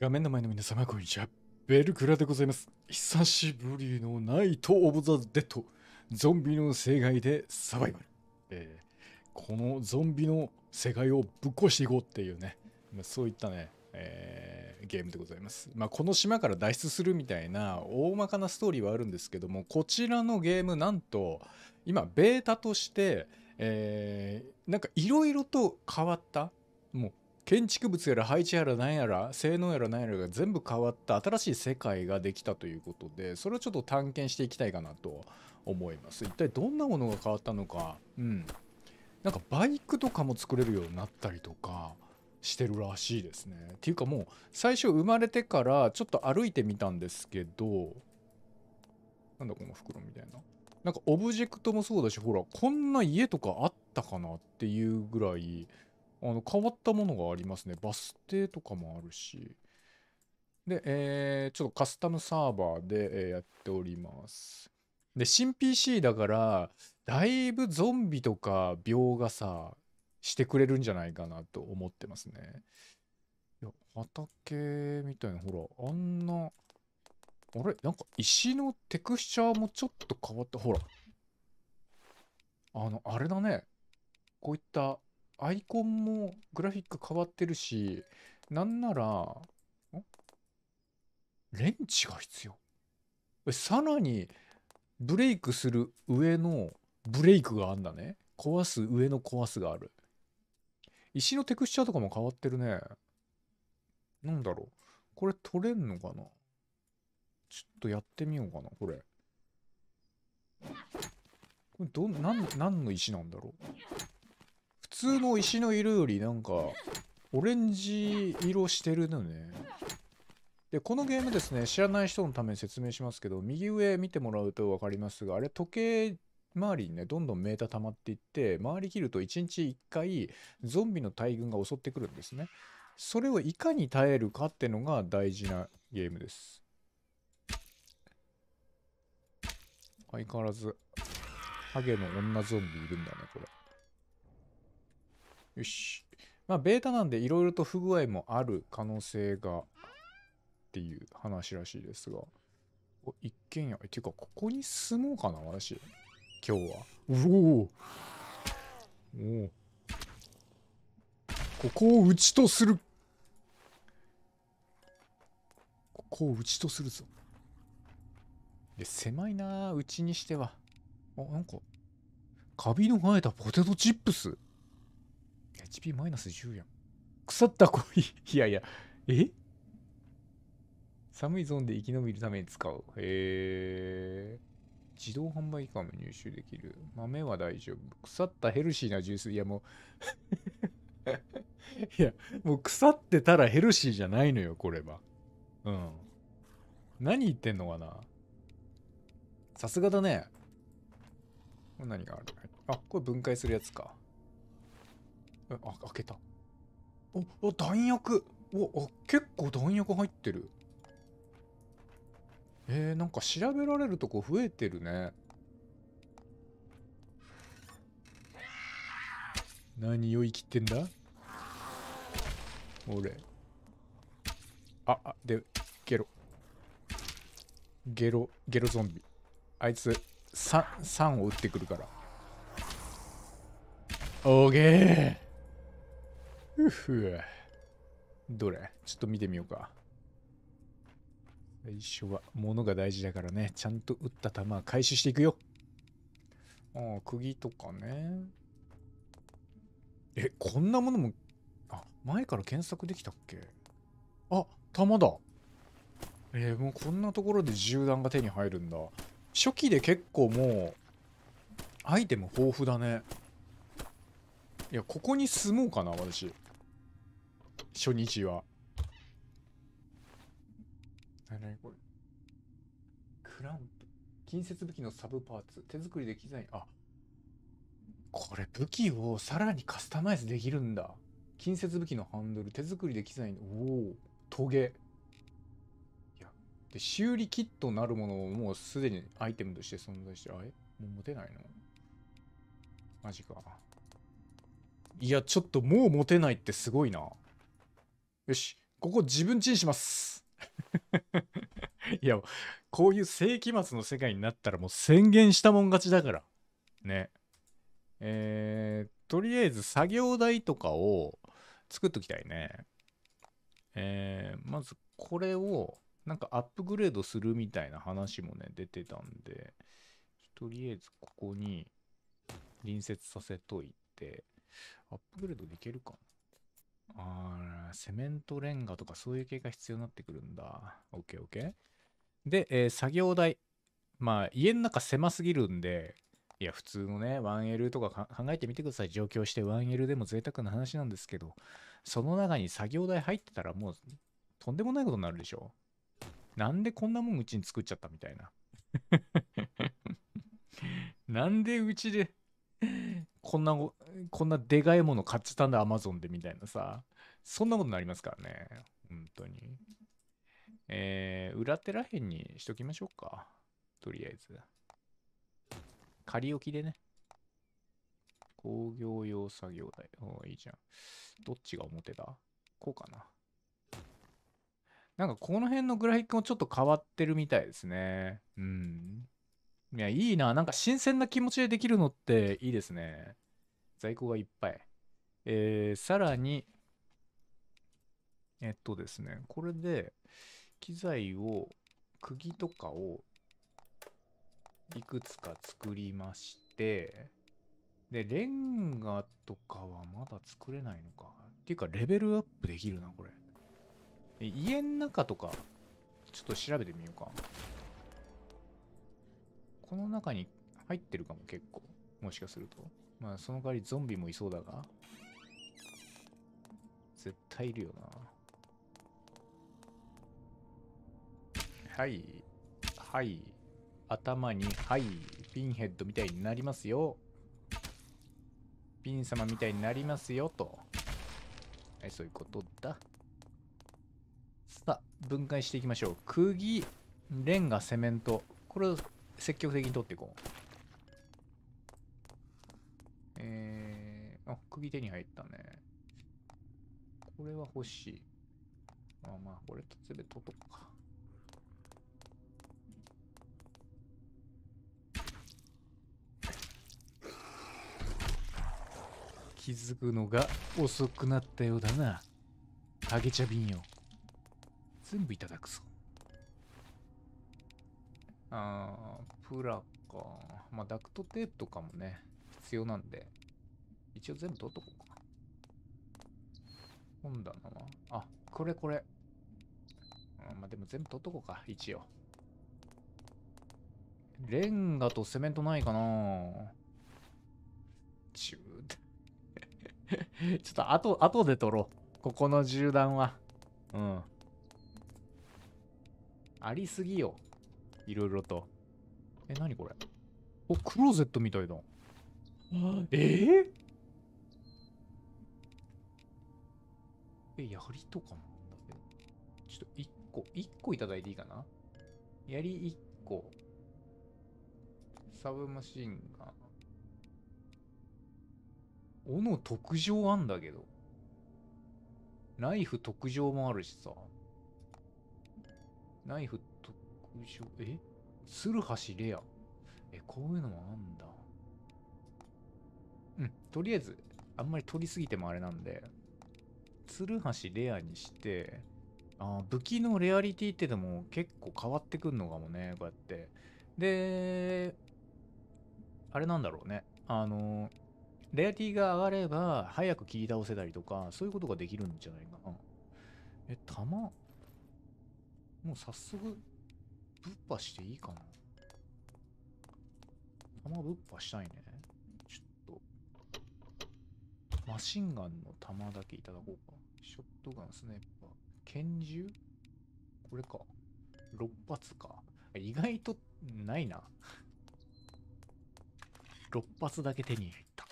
画面の前の皆様、こんにちは。ベルクラでございます。久しぶりのナイト・オブ・ザ・デッド。ゾンビの世界でサバイバル。えー、このゾンビの世界をぶっ壊していこうっていうね、そういったね、えー、ゲームでございます。まあ、この島から脱出するみたいな大まかなストーリーはあるんですけども、こちらのゲーム、なんと、今、ベータとして、えー、なんかいろいろと変わった、もう建築物やら配置やら何やら性能やら何やらが全部変わった新しい世界ができたということでそれをちょっと探検していきたいかなと思います一体どんなものが変わったのかうんなんかバイクとかも作れるようになったりとかしてるらしいですねっていうかもう最初生まれてからちょっと歩いてみたんですけどなんだこの袋みたいななんかオブジェクトもそうだしほらこんな家とかあったかなっていうぐらいあの変わったものがありますね。バス停とかもあるし。で、えー、ちょっとカスタムサーバーで、えやっております。で、新 PC だから、だいぶゾンビとか病がさ、してくれるんじゃないかなと思ってますね。いや、畑みたいな、ほら、あんな、あれなんか石のテクスチャーもちょっと変わった。ほら。あの、あれだね。こういったアイコンもグラフィック変わってるし、なんなら、レンチが必要。さらに、ブレイクする上のブレイクがあんだね。壊す上の壊すがある。石のテクスチャーとかも変わってるね。なんだろう。これ取れんのかなちょっとやってみようかな、これ。これど、なん、何の石なんだろう。通の石の色よりなんかオレンジ色してるのねでこのゲームですね知らない人のために説明しますけど右上見てもらうと分かりますがあれ時計周りにねどんどんメータ溜まっていって回りきると1日1回ゾンビの大群が襲ってくるんですねそれをいかに耐えるかってのが大事なゲームです相変わらずハゲの女ゾンビいるんだねこれよし。まあ、ベータなんでいろいろと不具合もある可能性がっていう話らしいですが。一軒家。ていうか、ここに住もうかな、私。今日は。おおおここをうちとするここをうちとするぞ。で、狭いなうちにしては。あ、なんか、カビの生えたポテトチップス HP マイナス10やん。腐ったコー。いやいや、え寒いゾーンで生き延びるために使う。へえ。自動販売機かも入手できる。豆は大丈夫。腐ったヘルシーなジュース。いやもう いや、もう腐ってたらヘルシーじゃないのよ、これは。うん。何言ってんのかなさすがだね。何があるあ、これ分解するやつか。あ開けたおお弾薬おお、結構弾薬入ってるえー、なんか調べられるとこ増えてるね何を生きてんだ俺ああでゲロゲロゲロゾンビあいつ 3, 3を打ってくるからーケーふふ。どれちょっと見てみようか。最初は物が大事だからね。ちゃんと打った球は回収していくよ。ああ、釘とかね。え、こんなものも、あ、前から検索できたっけあ、弾だ。えー、もうこんなところで銃弾が手に入るんだ。初期で結構もう、アイテム豊富だね。いや、ここに住もうかな、私。初日は。何これ。クランプ。近接武器のサブパーツ。手作りで機材。あこれ武器をさらにカスタマイズできるんだ。近接武器のハンドル。手作りで機材の。おお。トゲ。いや。で、修理キットなるものをもうすでにアイテムとして存在して。あれもう持てないのマジか。いや、ちょっともう持てないってすごいな。よし、ここ自分チンします。いや、こういう世紀末の世界になったらもう宣言したもん勝ちだから。ね。えー、とりあえず作業台とかを作っときたいね。えー、まずこれをなんかアップグレードするみたいな話もね、出てたんで、とりあえずここに隣接させといて、アップグレードできるかなあセメントレンガとかそういう系が必要になってくるんだ。OKOK。で、えー、作業台。まあ、家の中狭すぎるんで、いや、普通のね、1L とか考えてみてください。上京して 1L でも贅沢な話なんですけど、その中に作業台入ってたらもう、とんでもないことになるでしょ。なんでこんなもんうちに作っちゃったみたいな。なんでうちでこんなこんなでかいもの買ってたんだアマゾンでみたいなさそんなことになりますからね本当にえー、裏手らへんにしときましょうかとりあえず仮置きでね工業用作業台おいいじゃんどっちが表だこうかななんかこの辺のグラフィックもちょっと変わってるみたいですねうんいや、いいな。なんか新鮮な気持ちでできるのっていいですね。在庫がいっぱい。えー、さらに、えっとですね、これで、機材を、釘とかを、いくつか作りまして、で、レンガとかはまだ作れないのか。っていうか、レベルアップできるな、これ。家ん中とか、ちょっと調べてみようか。この中に入ってるかも結構。もしかすると。まあ、その代わりゾンビもいそうだが。絶対いるよな。はい。はい。頭に、はい。ピンヘッドみたいになりますよ。ピン様みたいになりますよ、と。はい、そういうことだ。さあ、分解していきましょう。釘、レンガ、セメント。これ積極的に取っていこう。えー、あ、釘手に入ったね。これは欲しい。まあまあ、これとつべ取っとくか。気づくのが遅くなったようだな。ハゲ茶瓶ビよ。全部いただくぞ。あプラか。まあ、ダクトテープとかもね、必要なんで、一応全部取っとこうか本棚はあ、これこれ。うん、まあ、でも全部取っとこうか、一応。レンガとセメントないかな中 ちょっと後、後で取ろう。ここの銃弾は。うん。ありすぎよ。いろいろと。え、なにこれお、クローゼットみたいだ。えー、え、槍とかもなんだけど。ちょっと1個、1個いただいていいかな槍1個。サブマシンガン。斧特上あんだけど。ナイフ特上もあるしさ。ナイフょ。えツルハシレア。え、こういうのもあんだ。うん、とりあえず、あんまり取りすぎてもあれなんで、ツルハシレアにして、あ武器のレアリティってでも結構変わってくんのかもね、こうやって。で、あれなんだろうね。あの、レアリティが上がれば、早く切り倒せたりとか、そういうことができるんじゃないかな。え、弾もう早速、ぶっ破していいかな弾ぶっ破したいね。ちょっと。マシンガンの弾だけいただこうか。ショットガン、スナイパー。拳銃これか。6発か。意外とないな。6発だけ手に入った。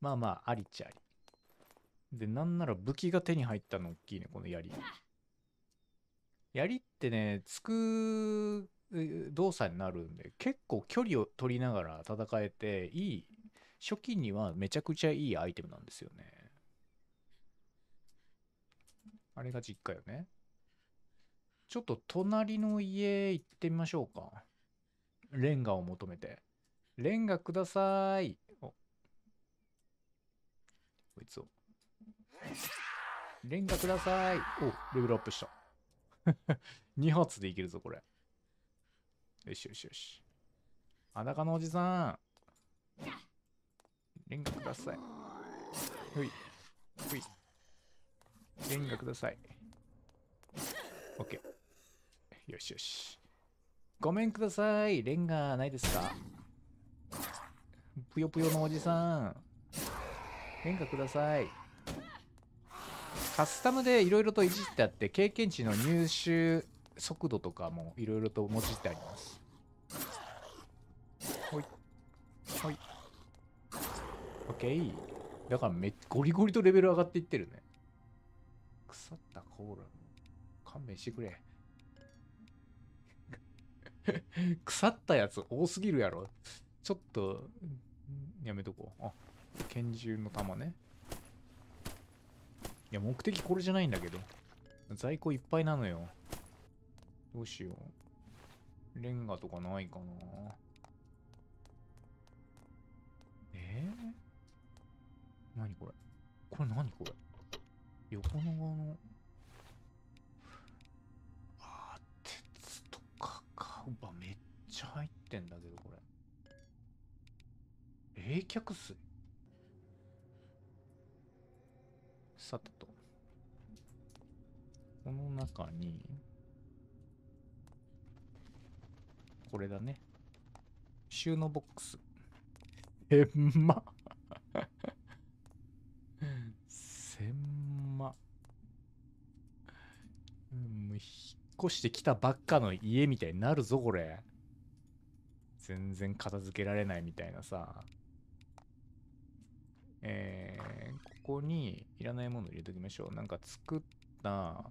まあまあ、ありっちゃあり。で、なんなら武器が手に入ったの大きいね、この槍。槍ってねつく動作になるんで結構距離を取りながら戦えていい初期にはめちゃくちゃいいアイテムなんですよねあれが実家よねちょっと隣の家行ってみましょうかレンガを求めてレンガくださいおこいつをレンガくださいおレベルアップした2 発でいけるぞ、これ。よしよしよし。裸のおじさん。レンガください。ほい。ほい。レンガください。オッケー。よしよし。ごめんください。レンガないですかぷよぷよのおじさん。レンガください。カスタムでいろいろといじってあって経験値の入手速度とかもいろいろと用いてありますほいほい OK だからめゴリゴリとレベル上がっていってるね腐ったコーラ勘弁してくれ 腐ったやつ多すぎるやろちょっとやめとこうあ拳銃の弾ねいや、目的これじゃないんだけど。在庫いっぱいなのよ。どうしよう。レンガとかないかなえー、何これこれ何これ横の側の。あ鉄とかか。うわ、めっちゃ入ってんだけど、これ。冷却水この中に、これだね。収納ボックス。えんま。せんま。う引っ越してきたばっかの家みたいになるぞ、これ。全然片付けられないみたいなさ。えー、ここにいらないもの入れときましょう。なんか作った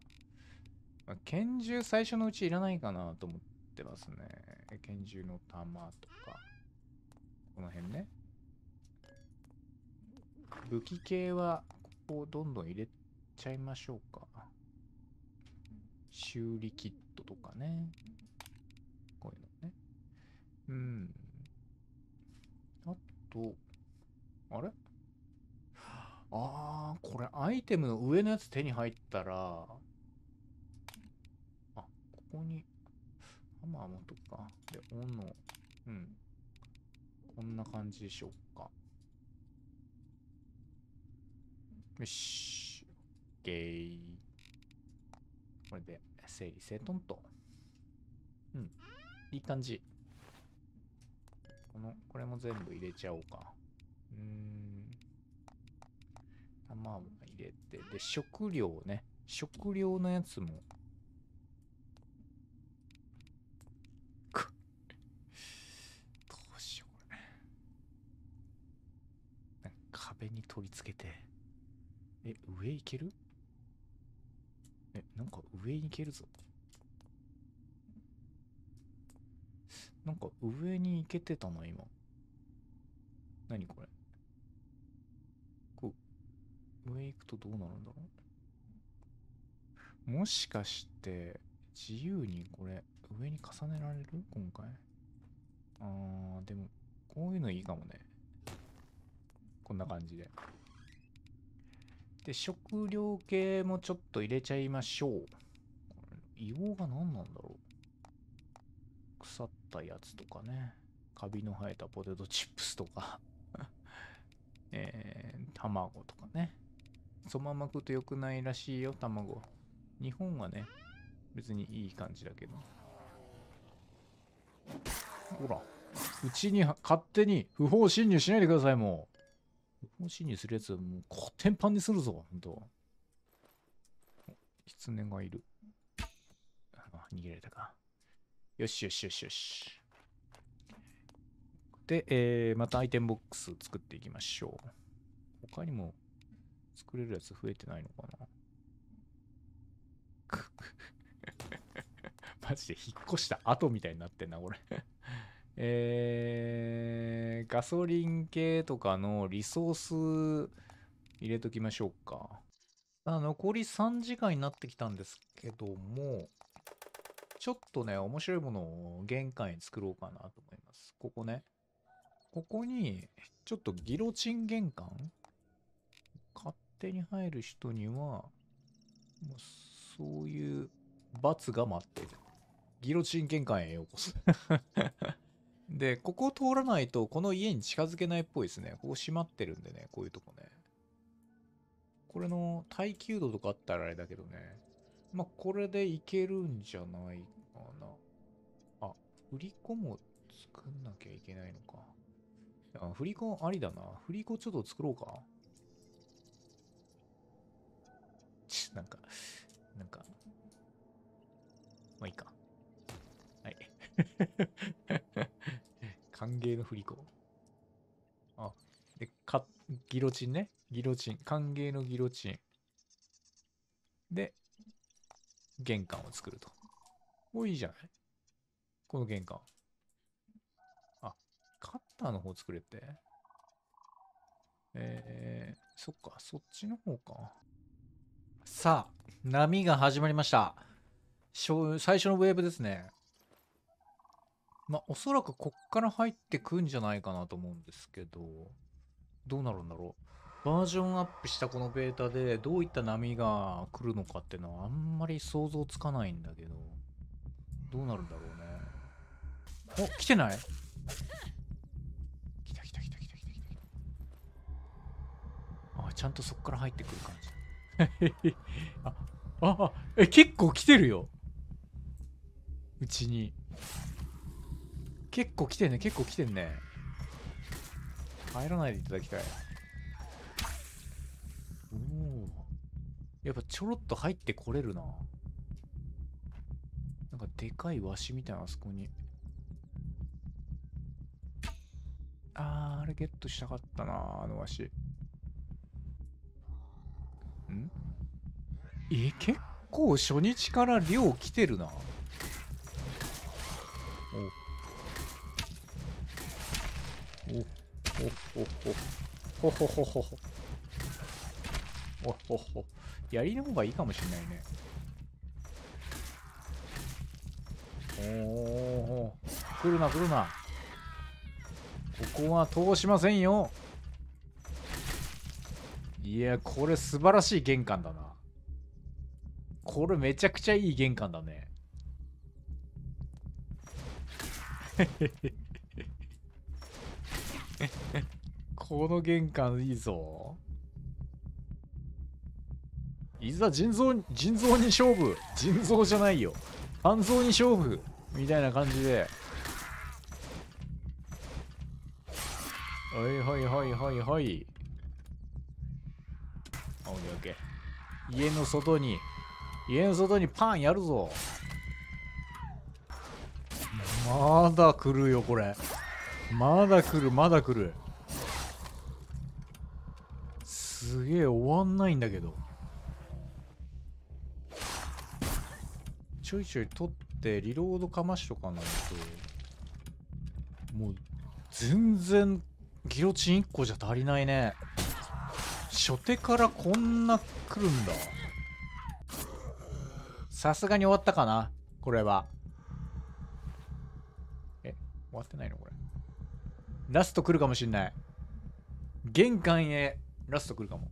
まあ、拳銃最初のうちいらないかなと思ってますね。拳銃の弾とか。この辺ね。武器系は、ここをどんどん入れちゃいましょうか。修理キットとかね。こういうのね。うん。あと、あれああ、これアイテムの上のやつ手に入ったら、ここに、ハマー持っとくか。で、斧。うん。こんな感じでしょうか。よし。OK。これで整理整頓と。うん。いい感じ。この、これも全部入れちゃおうか。うーん。卵も入れて。で、食料ね。食料のやつも壁に取り付けて。え、上行けるえ、なんか上に行けるぞ。なんか上に行けてたの、今。何これ。こう、上行くとどうなるんだろうもしかして、自由にこれ、上に重ねられる今回。あー、でも、こういうのいいかもね。こんな感じで。で、食料系もちょっと入れちゃいましょう。硫黄が何なんだろう。腐ったやつとかね。カビの生えたポテトチップスとか えー、卵とかね。そのまま食うと良くないらしいよ、卵。日本はね、別にいい感じだけど。ほら。うちに勝手に不法侵入しないでください、もう。本侵入するやつはもうコテンパンにするぞ、本当狐がいる。あ、逃げられたか。よしよしよしよし。で、えー、またアイテムボックス作っていきましょう。他にも作れるやつ増えてないのかな マジで引っ越した後みたいになってんな、これえー、ガソリン系とかのリソース入れときましょうか。あ残り3時間になってきたんですけども、ちょっとね、面白いものを玄関に作ろうかなと思います。ここね。ここに、ちょっとギロチン玄関勝手に入る人には、もうそういう罰が待ってる。ギロチン玄関へようこそ で、ここを通らないと、この家に近づけないっぽいですね。ここ閉まってるんでね、こういうとこね。これの耐久度とかあったらあれだけどね。まあ、これでいけるんじゃないかな。あ、振り子も作んなきゃいけないのか。あ、振り子ありだな。振り子ちょっと作ろうか。ち、なんか、なんか。まあいいか。はい。歓迎の振り子。あ、で、か、ギロチンね。ギロチン。歓迎のギロチン。で、玄関を作ると。お、いいじゃないこの玄関。あ、カッターの方作れって。えー、そっか、そっちの方か。さあ、波が始まりました。最初のウェーブですね。まあ、おそらくこっから入ってくんじゃないかなと思うんですけど、どうなるんだろう。バージョンアップしたこのベータでどういった波が来るのかっていうのはあんまり想像つかないんだけど、どうなるんだろうね。お、来てない来た来た来た来た来た来た。あ、ちゃんとそっから入ってくる感じ。あ、あ、え、結構来てるよ。うちに。結構来てんね、結構来てんね。入らないでいただきたい。おお。やっぱちょろっと入ってこれるな。なんかでかいワシみたいな、あそこに。あー、あれゲットしたかったな、あのワシ。んえ、結構初日から量来てるな。おほほほほほ。おほほ。りの方がいいかもしれないね。おお。来るな来るな。ここは通しませんよ。いや、これ素晴らしい玄関だな。これめちゃくちゃいい玄関だね。へへこの玄関いいぞ。いざ腎臓、腎臓に勝負腎臓じゃないよ。肝臓に勝負みたいな感じで。はいはいはいはいはい。オッケーオッケー。家の外に、家の外にパンやるぞ。まだ来るよ、これ。まだ来る、まだ来る。すげえ終わんないんだけどちょいちょい取ってリロードかましとかないともう全然ギロチン1個じゃ足りないね初手からこんな来るんださすがに終わったかなこれはえ終わってないのこれラスト来るかもしんない玄関へラスト来るかも。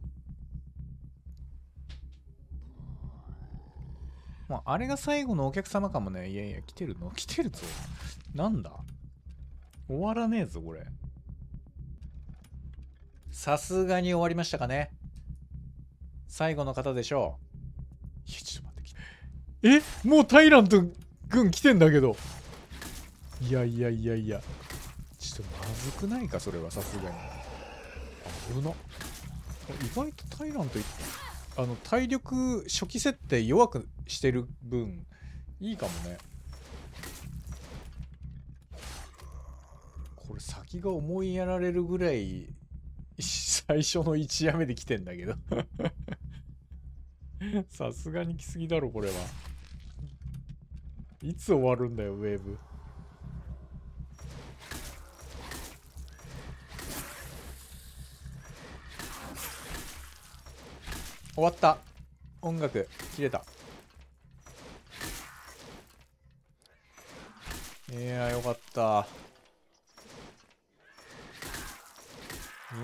まあ、あれが最後のお客様かもね。いやいや、来てるの来てるぞ。なんだ終わらねえぞ、これ。さすがに終わりましたかね。最後の方でしょう。いや、ちょっと待って。えもうタイラント軍来てんだけど。いやいやいやいや。ちょっとまずくないか、それはさすがに。危な。意外とタイラントあの体力初期設定弱くしてる分いいかもねこれ先が思いやられるぐらい最初の1夜目で来てんだけどさすがに来すぎだろこれはいつ終わるんだよウェーブ終わった音楽切れたいやよかった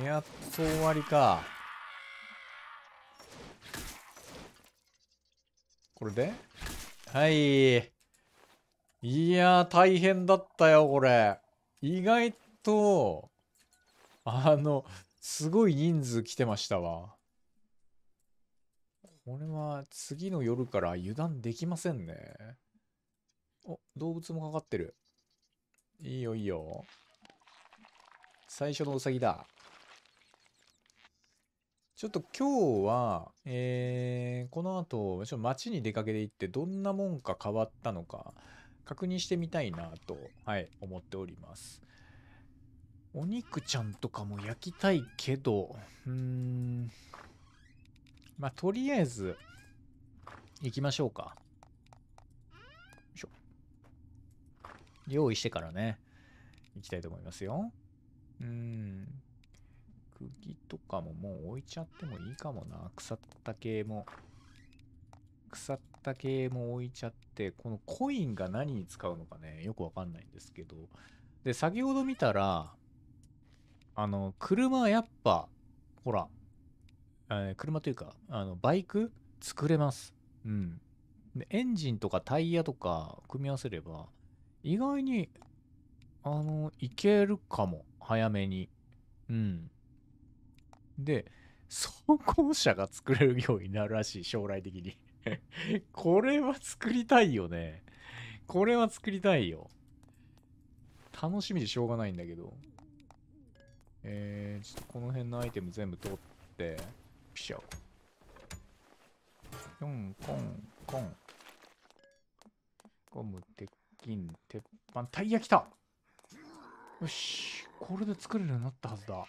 やっと終わりかこれではいいや大変だったよこれ意外とあのすごい人数来てましたわこれは次の夜から油断できませんね。お、動物もかかってる。いいよいいよ。最初のウサギだ。ちょっと今日は、えー、この後、ちょっと街に出かけていって、どんなもんか変わったのか、確認してみたいなと、はい、思っております。お肉ちゃんとかも焼きたいけど、うーん、まあ、とりあえず、行きましょうか。しょ。用意してからね、行きたいと思いますよ。うん。釘とかももう置いちゃってもいいかもな。腐った系も。腐った系も置いちゃって、このコインが何に使うのかね、よくわかんないんですけど。で、先ほど見たら、あの、車はやっぱ、ほら、え車というか、あの、バイク作れます。うん。で、エンジンとかタイヤとか組み合わせれば、意外に、あの、いけるかも。早めに。うん。で、装甲車が作れるようになるらしい、将来的に これは作りたいよね。これは作りたいよ。楽しみでしょうがないんだけど。えー、ちょっとこの辺のアイテム全部取って。ピシャ4コンコンゴム鉄筋鉄板タイヤきたよしこれで作れるようになったはずだ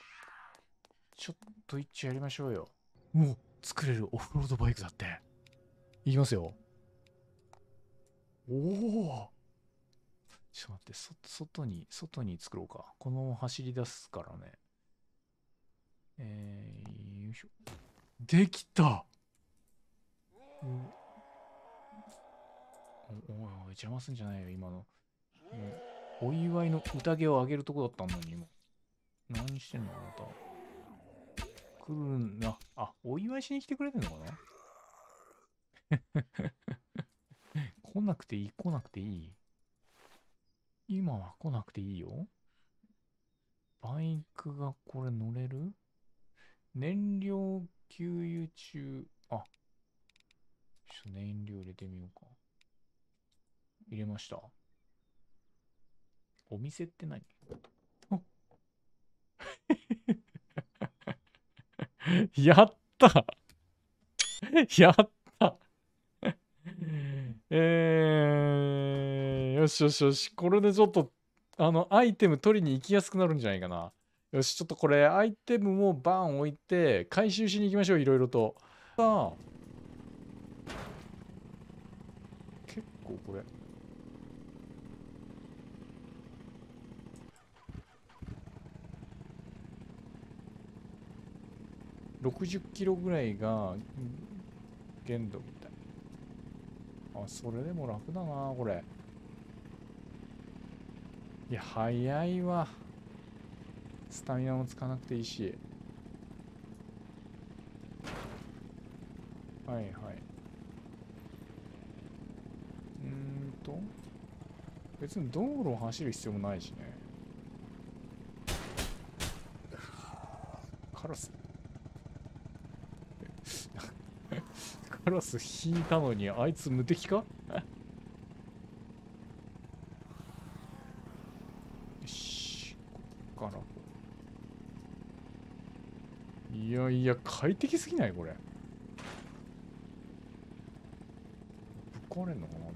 ちょっと一致やりましょうよもう作れるオフロードバイクだっていきますよおおちょっと待ってそ外に外に作ろうかこのまま走り出すからねえー、よいしょできた、うん、おおい邪魔すんじゃないよ今の、うん、お祝いの宴をあげるとこだったのに今何してんのあなた来るんだあお祝いしに来てくれてんのかな 来なくていい来なくていい今は来なくていいよバイクがこれ乗れる燃料給油中、あ、ちょっと燃料入れてみようか。入れました。お店って何っ やった やったえー、よしよしよし。これでちょっと、あの、アイテム取りに行きやすくなるんじゃないかな。よし、ちょっとこれ、アイテムもバン置いて、回収しに行きましょう、いろいろと。さあ。結構これ。60キロぐらいが限度みたいあそれでも楽だなこれいや早いわスタミナも使わなくていいしはいはいうんと別に道路を走る必要もないしねカラス カラス引いたのにあいつ無敵かいや快適すぎないこれぶっ壊れんのかなでも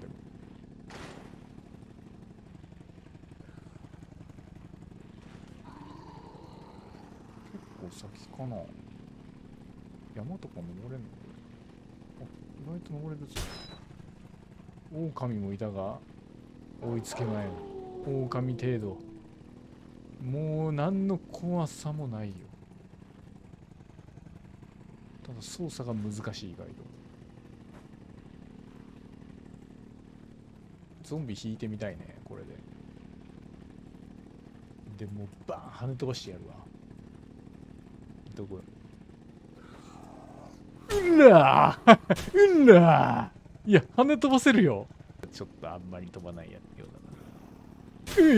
結構先かな山とか登れんのあ意外と登れるぞ狼もいたが追いつけない狼程度もう何の怖さもないよの操作が難しい意外とゾンビ引いてみたいねこれででもうバーン跳ね飛ばしてやるわどこうんらうんらいや跳ね飛ばせるよちょっとあんまり飛ばないやつようだなうい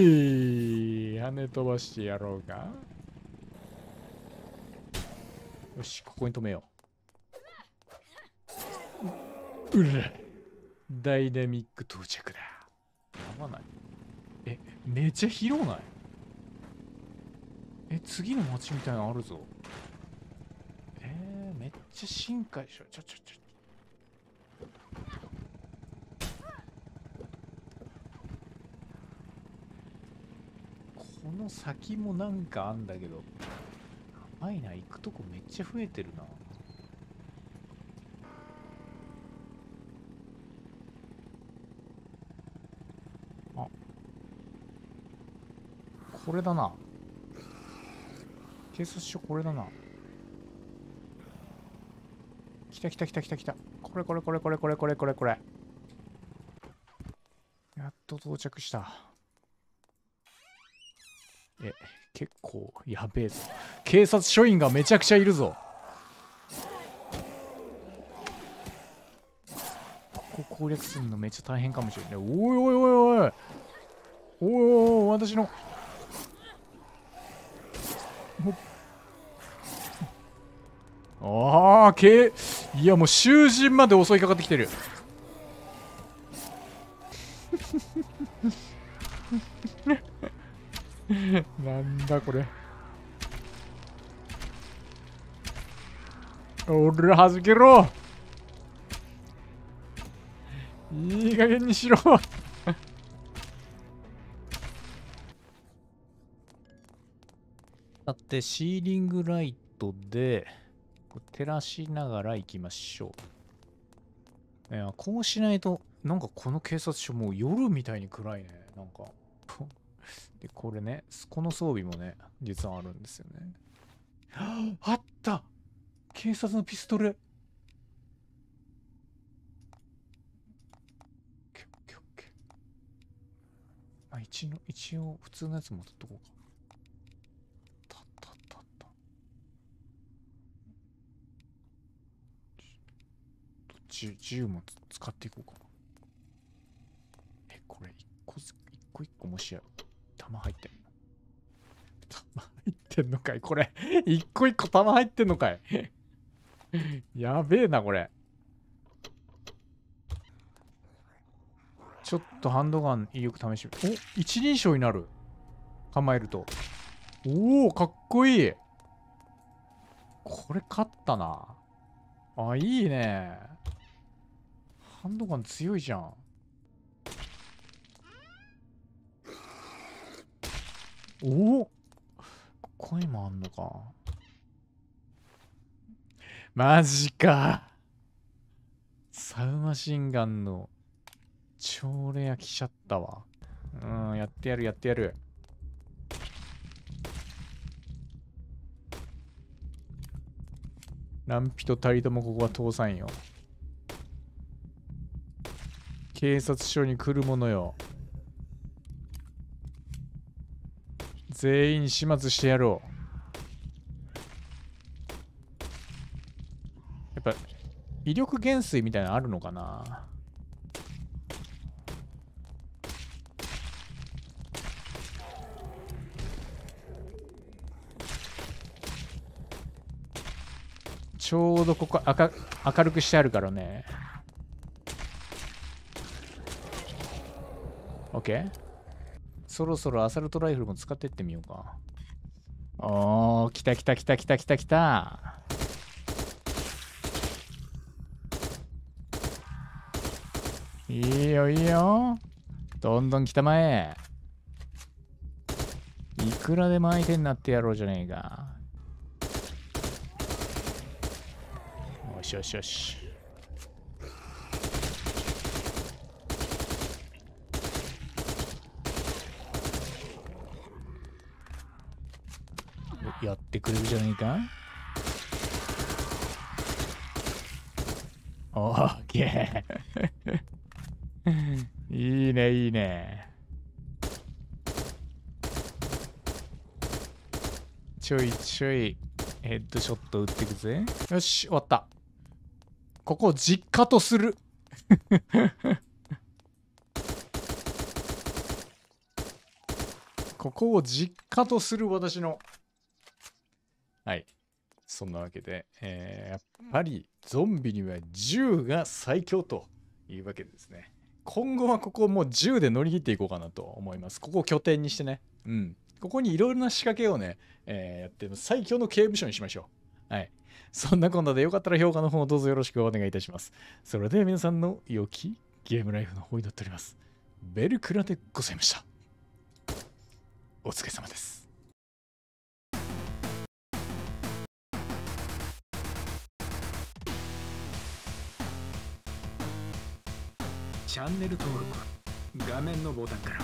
跳ね飛ばしてやろうかよしここに止めよううらダイナミック到着だやばないえめっちゃ広ないえ次の街みたいなのあるぞえー、めっちゃ深海でしょちょちょちょこの先もなんかあんだけどやばいな行くとこめっちゃ増えてるなこれだな警察署これだな来た来た来た来た来たこれこれこれこれこれこれこれこれやっと到着したえ結構やべえぞ警察署員がめちゃくちゃいるぞここ攻略するのめっちゃ大変かもしれないおいおいおいおいおいおいおい私のああけいやもう囚人まで襲いかかってきてる なんだこれ俺らはけろいい加減にしろ だってシーリングライトで照らしながら行きましょう。ね、こうしないと、なんかこの警察署もう夜みたいに暗いね。なんか。で、これね、この装備もね、実はあるんですよね。あった警察のピストルまあ、一の一応普通のやつも取っとこうか。10も使っていこうかえ、これ1個ず、一個一個もしや、玉入ってんの玉入ってんのかいこれ一個一個玉入ってんのかいやべえな、これ。ちょっとハンドガン威力試してみお一人称になる。構えると。おお、かっこいい。これ勝ったな。あ、いいね。ハンドガン強いじゃん。おお声もあんのか。マジか。サウマシンガンの超レア来ちゃったわ。うん、やってやるやってやる。ピとたりともここは通さんよ。警察署に来るものよ全員始末してやろうやっぱ威力減衰みたいなのあるのかなちょうどここ明明るくしてあるからね OK? そろそろアサルトライフルも使ってってみようか。おー、来た来た来た来た来た来た。いいよいいよ。どんどん来たまえ。いくらでも相手になってやろうじゃねえか。よしよしよし。やってくれるじゃないかオーケーいいねいいねちょいちょいヘッドショット打ってくぜよし終わったここを実家とする ここを実家とする私のはい。そんなわけで、えー、やっぱりゾンビには銃が最強というわけですね。今後はここもう銃で乗り切っていこうかなと思います。ここを拠点にしてね。うん。ここにいろいろな仕掛けをね、えー、やって最強の刑務所にしましょう。はい。そんなこんなでよかったら評価の方どうぞよろしくお願いいたします。それでは皆さんの良きゲームライフの方になっております。ベルクラでございました。お疲れ様です。チャンネル登録画面のボタンから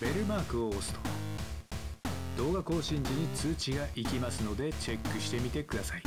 ベルマークを押すと動画更新時に通知がいきますのでチェックしてみてください